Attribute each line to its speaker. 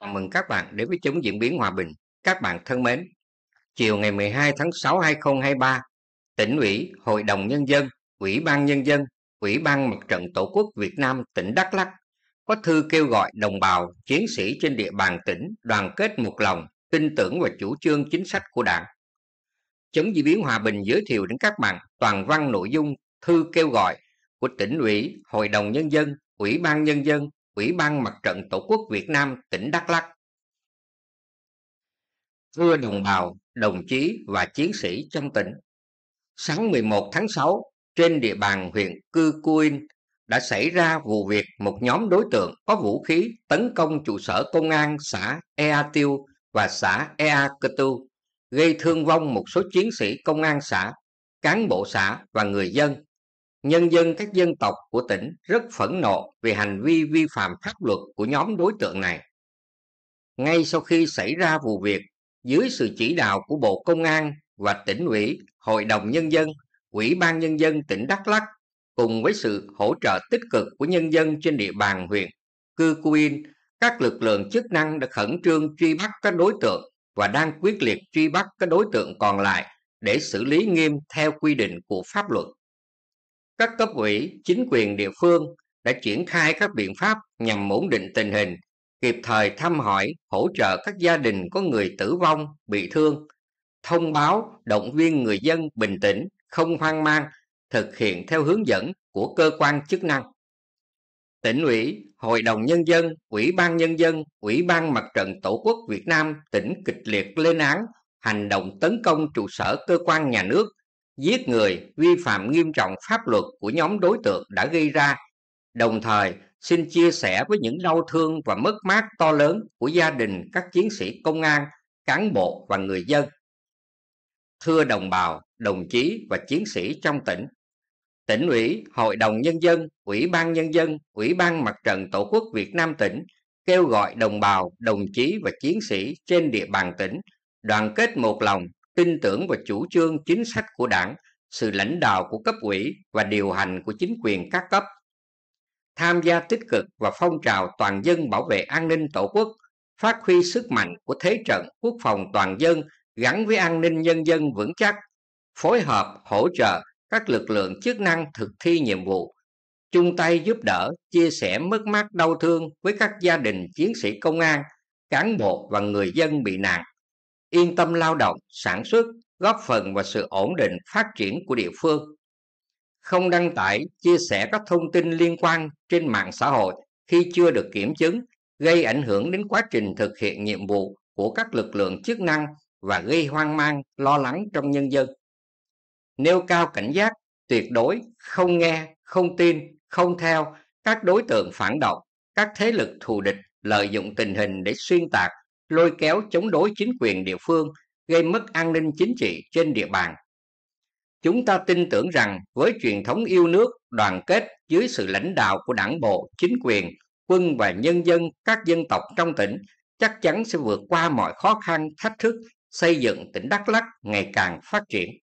Speaker 1: Chào mừng các bạn đến với chống diễn biến hòa bình. Các bạn thân mến, chiều ngày 12 tháng 6 2023, tỉnh ủy, hội đồng nhân dân, ủy ban nhân dân, ủy ban mặt trận tổ quốc Việt Nam tỉnh Đắk Lắk có thư kêu gọi đồng bào, chiến sĩ trên địa bàn tỉnh đoàn kết một lòng, tin tưởng vào chủ trương chính sách của Đảng. Chống diễn biến hòa bình giới thiệu đến các bạn toàn văn nội dung thư kêu gọi của tỉnh ủy, hội đồng nhân dân, ủy ban nhân dân, Ủy ban Mặt trận Tổ quốc Việt Nam tỉnh Đắk Lắk. Thưa đồng bào, đồng chí và chiến sĩ trong tỉnh, sáng 11 tháng 6, trên địa bàn huyện Cư Cuin đã xảy ra vụ việc một nhóm đối tượng có vũ khí tấn công trụ sở công an xã Ea Tiêu và xã Ea Cơ Tu, gây thương vong một số chiến sĩ công an xã, cán bộ xã và người dân nhân dân các dân tộc của tỉnh rất phẫn nộ vì hành vi vi phạm pháp luật của nhóm đối tượng này. Ngay sau khi xảy ra vụ việc, dưới sự chỉ đạo của Bộ Công an và tỉnh ủy, Hội đồng Nhân dân, Ủy ban Nhân dân tỉnh Đắk Lắc, cùng với sự hỗ trợ tích cực của nhân dân trên địa bàn huyện Cư Quyên, các lực lượng chức năng đã khẩn trương truy bắt các đối tượng và đang quyết liệt truy bắt các đối tượng còn lại để xử lý nghiêm theo quy định của pháp luật các cấp ủy chính quyền địa phương đã triển khai các biện pháp nhằm ổn định tình hình kịp thời thăm hỏi hỗ trợ các gia đình có người tử vong bị thương thông báo động viên người dân bình tĩnh không hoang mang thực hiện theo hướng dẫn của cơ quan chức năng tỉnh ủy hội đồng nhân dân ủy ban nhân dân ủy ban mặt trận tổ quốc việt nam tỉnh kịch liệt lên án hành động tấn công trụ sở cơ quan nhà nước giết người vi phạm nghiêm trọng pháp luật của nhóm đối tượng đã gây ra đồng thời xin chia sẻ với những đau thương và mất mát to lớn của gia đình các chiến sĩ công an cán bộ và người dân thưa đồng bào đồng chí và chiến sĩ trong tỉnh tỉnh ủy hội đồng nhân dân ủy ban nhân dân ủy ban mặt trận tổ quốc việt nam tỉnh kêu gọi đồng bào đồng chí và chiến sĩ trên địa bàn tỉnh đoàn kết một lòng tin tưởng vào chủ trương chính sách của đảng, sự lãnh đạo của cấp ủy và điều hành của chính quyền các cấp. Tham gia tích cực vào phong trào toàn dân bảo vệ an ninh tổ quốc, phát huy sức mạnh của thế trận quốc phòng toàn dân gắn với an ninh nhân dân vững chắc, phối hợp hỗ trợ các lực lượng chức năng thực thi nhiệm vụ, chung tay giúp đỡ, chia sẻ mất mát đau thương với các gia đình chiến sĩ công an, cán bộ và người dân bị nạn yên tâm lao động, sản xuất, góp phần vào sự ổn định phát triển của địa phương. Không đăng tải, chia sẻ các thông tin liên quan trên mạng xã hội khi chưa được kiểm chứng, gây ảnh hưởng đến quá trình thực hiện nhiệm vụ của các lực lượng chức năng và gây hoang mang, lo lắng trong nhân dân. Nêu cao cảnh giác, tuyệt đối không nghe, không tin, không theo các đối tượng phản động, các thế lực thù địch lợi dụng tình hình để xuyên tạc, lôi kéo chống đối chính quyền địa phương, gây mất an ninh chính trị trên địa bàn. Chúng ta tin tưởng rằng với truyền thống yêu nước, đoàn kết dưới sự lãnh đạo của đảng bộ, chính quyền, quân và nhân dân các dân tộc trong tỉnh chắc chắn sẽ vượt qua mọi khó khăn, thách thức, xây dựng tỉnh Đắk Lắk ngày càng phát triển.